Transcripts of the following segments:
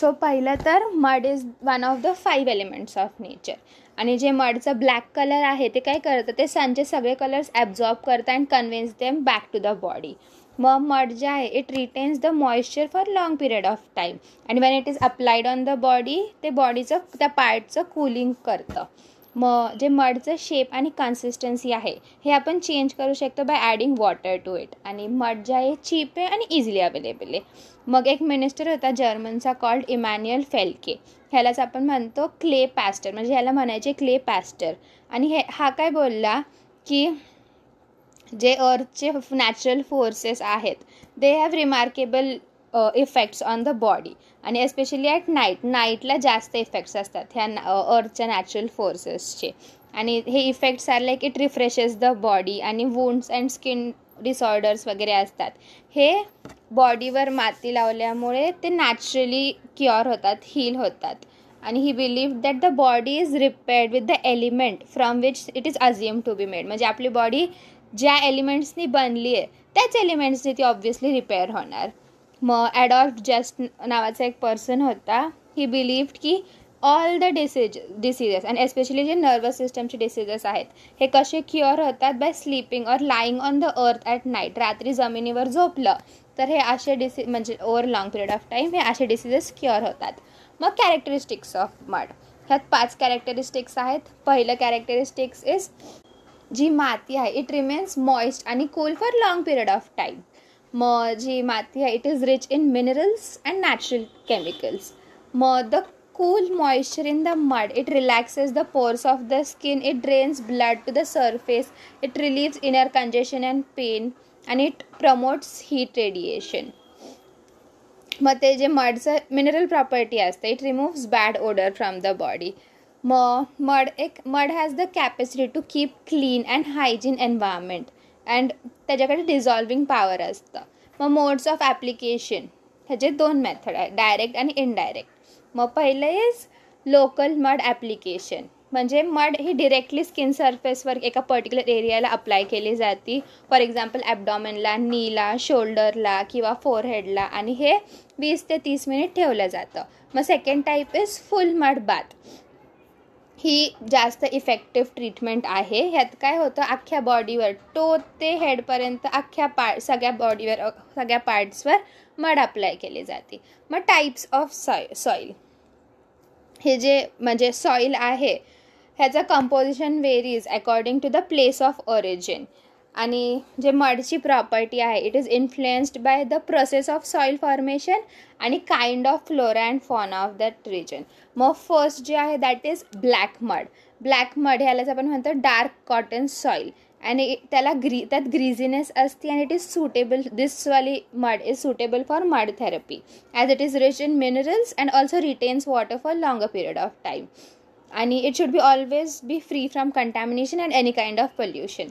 So पहिलं तर mud is one of the five elements of nature आणि जे मडचं ब्लॅक कलर आहे ते काय करतं ते सनचे सगळे कलर्स ॲब्झॉर्ब करतं and convince them back to the body मग मड जे आहे it retains the moisture for long period of time and when it is applied on the body ते बॉडीचं त्या पार्टचं कूलिंग करतं म जे मडचं शेप आणि कन्सिस्टन्सी आहे हे आपण चेंज करू शकतो by adding water to it आणि मड जे आहे चीप आहे आणि इझिली अवेलेबल आहे मग एक मिनिस्टर होता जर्मनचा कॉल्ड इमॅन्युअल फेल्के ह्यालाच आपण म्हणतो क्ले पॅस्टर म्हणजे ह्याला म्हणायचे क्ले पॅस्टर आणि हे हा काय बोलला की जे अर्थचे नॅचरल फोर्सेस आहेत they have remarkable effects on the body आणि एस्पेशली ॲट नाईट नाईटला जास्त इफेक्ट्स असतात ह्या अर्थच्या नॅचरल फोर्सेसचे आणि हे effects are like it refreshes the body आणि वुंड्स अँड स्किन डिसऑर्डर्स वगैरे असतात हे बॉडीवर माती लावल्यामुळे ते नॅचरली क्युअर होतात हील होतात आणि he believe that the body is repaired with the element from which it is assume to be made म्हणजे आपली बॉडी ज्या एलिमेंट्सनी बनली आहे त्याच एलिमेंट्सनी ती ऑब्व्हियसली रिपेअर होणार मग ॲडॉल्फ जस्ट नावाचा एक पर्सन होता ही बिलीव्ड की all the disease diseases and especially जे नर्वस सिस्टमचे डिसिजेस आहेत हे कसे क्युअर होतात by sleeping or lying on the earth at night रात्री जमिनीवर झोपलं तर हे असे डिसि म्हणजे over long period of time हे असे डिसिजेस क्युअर होतात मग कॅरेक्टरिस्टिक्स ऑफ मड ह्यात पाच कॅरेक्टरिस्टिक्स आहेत पहिलं कॅरेक्टरिस्टिक्स इज जी माती आहे इट रिमेन्स मॉइस्ट आणि cool for long period of time Morgimatia, it is rich in minerals and natural chemicals. More the cool moisture in the mud, it relaxes the pores of the skin, it drains blood to the surface, it relieves inner congestion and pain, and it promotes heat radiation. मग the जे मडचं mineral property असते it removes bad odour from the body म mud एक mud has the capacity to keep clean and hygiene environment and त्याच्याकडे dissolving power असतं मग modes of application ह्याचे दोन मेथड आहे डायरेक्ट आणि इनडायरेक्ट मग पहिलं इज लोकल मड ॲप्लिकेशन म्हणजे मड ही डिरेक्टली स्किन सरफेसवर एका पर्टिक्युलर एरियाला अप्लाय केली जाते फॉर एक्झाम्पल ॲबडॉमेनला नीला शोल्डरला किंवा फोरहेडला आणि हे वीस ते तीस मिनिट ठेवलं जातं मग second type is full mud bath ही जास्त इफेक्टिव्ह ट्रीटमेंट आहे ह्यात काय होतं अख्ख्या बॉडीवर टो ते हेडपर्यंत अख्ख्या पा सगळ्या बॉडीवर सगळ्या पार्ट्सवर मड अप्लाय केली जाते मग टाईप्स ऑफ सॉय सॉईल हे जे म्हणजे सॉईल आहे ह्याचं composition varies according to the place of origin आणि जे मडची प्रॉपर्टी आहे it is influenced by the process of soil formation आणि kind of flora and fauna of that region मग फर्स्ट जे आहे that is black mud black mud ह्यालाच आपण म्हणतो डार्क कॉटन सॉईल आणि त्याला ग्री त्यात ग्रीझीनेस असते आणि इट इज सुटेबल दिसवाली mud is suitable for mud therapy as it is rich in minerals and also retains water for long period of time आणि it should be always be free from contamination and any kind of pollution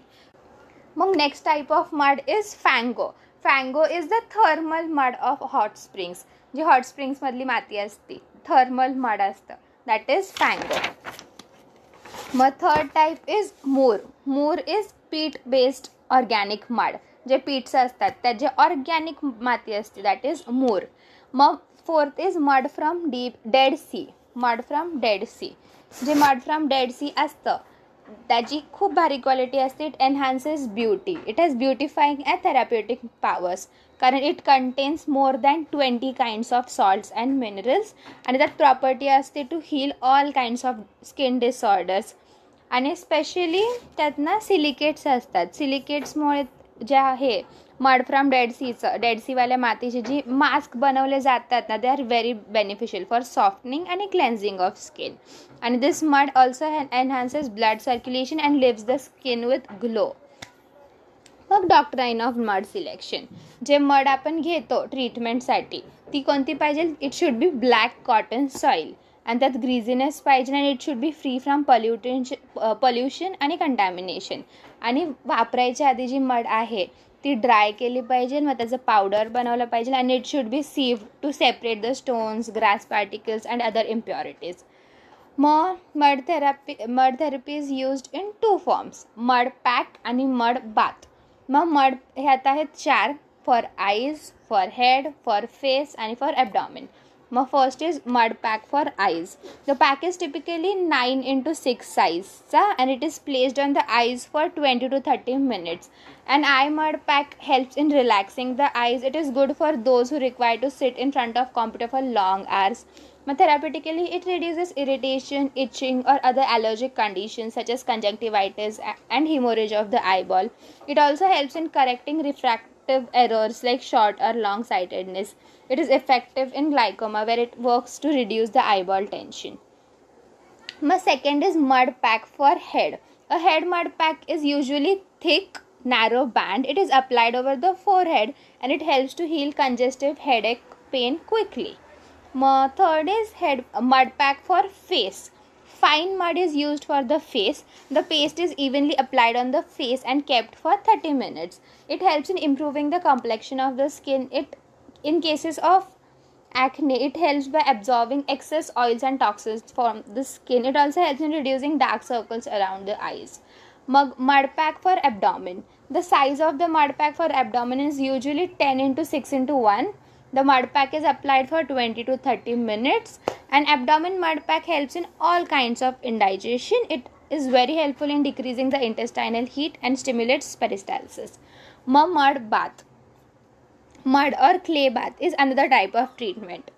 मग next type of mud is fango fango is the thermal mud of hot springs जी hot स्प्रिंग्समधली माती असते thermal mud असतं that is fango मग third type is moor moor is peat based organic mud जे peats असतात जे organic माती असते दॅट इज मोर मग fourth is mud from deep Dead Sea mud from Dead Sea जे mud from Dead Sea असतं त्याची खूप भारी क्वालिटी असते it enhances beauty it has beautifying and therapeutic powers कारण it contains more than twenty kinds of salts and minerals आणि त्यात property असते to heal all kinds of skin disorders आणि स्पेशली त्यातनं सिलिकेट्स असतात सिलिकेट्समुळे जे आहे मड फ्रॉम डेड सीचं डेड सीवाल्या मातीचे जी मास्क बनवले जातात ना they are very beneficial for softening आणि क्लेन्झिंग ऑफ स्किन आणि this mud also enhances blood circulation and leaves the skin with glow मग आईन ऑफ मड सिलेक्शन जे मड आपण घेतो ट्रीटमेंटसाठी ती कोणती पाहिजे it should be black cotton soil आणि त्यात ग्रीझीनेस पाहिजे आणि it should be free from pollutant pollution आणि कंटॅमिनेशन आणि वापरायच्या आधी जी मड आहे ती ड्राय केली पाहिजे मग त्याचं पावडर बनवलं पाहिजे आणि it should be sieved to separate the stones grass particles and other impurities मग mud therapy mud therapy is used in two forms mud pack आणि मड बाथ मग मड हे आता आहेत चार for eyes for head for face आणि for abdomen My first is mud pack for eyes the pack is typically 9 into 6 size and it is placed on the eyes for 20 to 30 minutes an eye mud pack helps in relaxing the eyes it is good for those who require to sit in front of computer for long hours therapeutically it reduces irritation itching or other allergic conditions such as conjunctivitis and hemorrhage of the eyeball it also helps in correcting refractive errors like short or long sightedness. It is effective in glaucoma where it works to reduce the eyeball tension. My second is mud pack for head. A head mud pack is usually thick, narrow band. It is applied over the forehead and it helps to heal congestive headache pain quickly. My third is head mud pack for face Fine mud is used for the face. The paste is evenly applied on the face and kept for 30 minutes. It helps in improving the complexion of the skin. It in cases of acne it helps by absorbing excess oils and toxins from the skin it also helps in reducing dark circles around the eyes mud pack for abdomen the size of the mud pack for abdomen is usually 10 into 6 into 1 the mud pack is applied for 20 to 30 minutes. An abdomen mud pack helps in all kinds of indigestion. It is very helpful in decreasing the intestinal heat and stimulates peristalsis. Mud bath. Mud or clay bath is another type of treatment.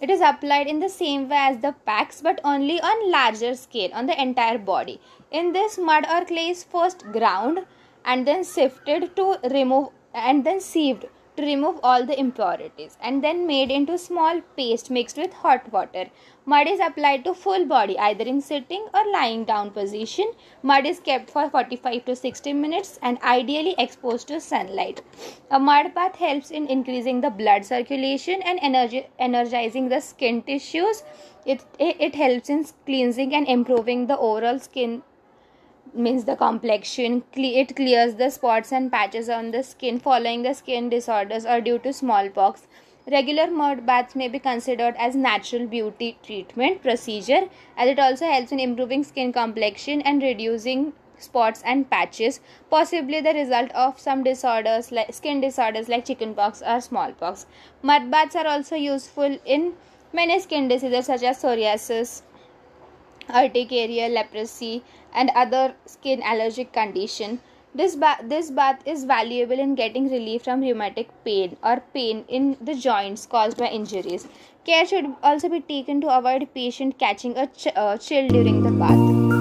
It is applied in the same way as the packs but only on larger scale on the entire body. In this mud or clay is first ground and then sifted to remove and then sieved to remove all the impurities and then made into small paste mixed with hot water. Mud is applied to full body either in sitting or lying down position. Mud is kept for 45 to 60 minutes and ideally exposed to sunlight. A mud bath helps in increasing the blood circulation and energi- energizing the skin tissues. It, it helps in cleansing and improving the overall skin means the complexion it clears the spots and patches on the skin following the skin disorders or due to smallpox regular mud baths may be considered as natural beauty treatment procedure as it also helps in improving skin complexion and reducing spots and patches possibly the result of some disorders like skin disorders like chickenpox or smallpox mud baths are also useful in many skin diseases such as psoriasis urticaria, leprosy, and other skin allergic condition. This, ba- this bath is valuable in getting relief from rheumatic pain or pain in the joints caused by injuries. Care should also be taken to avoid patient catching a ch- uh, chill during the bath.